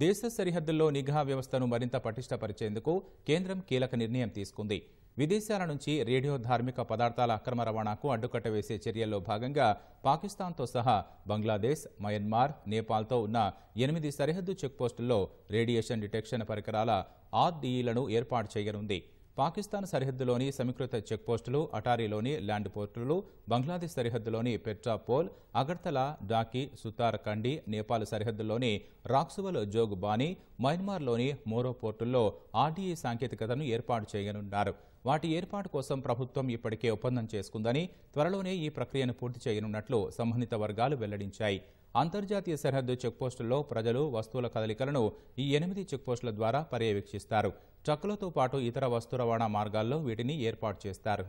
దేశ సరిహద్దుల్లో నిఘా వ్యవస్థను మరింత పటిష్టపరిచేందుకు కేంద్రం కీలక నిర్ణయం తీసుకుంది విదేశాల నుంచి రేడియో ధార్మిక పదార్థాల అక్రమ రవాణాకు అడ్డుకట్ట వేసే చర్యల్లో భాగంగా పాకిస్తాన్తో సహా బంగ్లాదేశ్ మయన్మార్ నేపాల్తో ఉన్న ఎనిమిది సరిహద్దు చెక్పోస్టుల్లో రేడియేషన్ డిటెక్షన్ పరికరాల ఆర్డీఈలను ఏర్పాటు చేయనుంది పాకిస్తాన్ సరిహద్దులోని సమీకృత చెక్పోస్టులు అటారీలోని ల్యాండ్ పోర్టులు బంగ్లాదేశ్ సరిహద్దులోని పెట్రాపోల్ అగర్తల డాకి సుతార్ కండి నేపాల్ సరిహద్దులోని రాక్సువల్ జోగ్ బాని మయన్మార్లోని మోరో పోర్టుల్లో ఆర్డీఏ సాంకేతికతను ఏర్పాటు చేయనున్నారు వాటి ఏర్పాటు కోసం ప్రభుత్వం ఇప్పటికే ఒప్పందం చేసుకుందని త్వరలోనే ఈ ప్రక్రియను పూర్తి చేయనున్నట్లు సంబంధిత వర్గాలు వెల్లడించాయి అంతర్జాతీయ సరిహద్దు చెక్పోస్టుల్లో ప్రజలు వస్తువుల కదలికలను ఈ ఎనిమిది చెక్పోస్టుల ద్వారా పర్యవేక్షిస్తారు ట్రక్కులతో పాటు ఇతర వస్తు రవాణా మార్గాల్లో వీటిని ఏర్పాటు చేస్తారు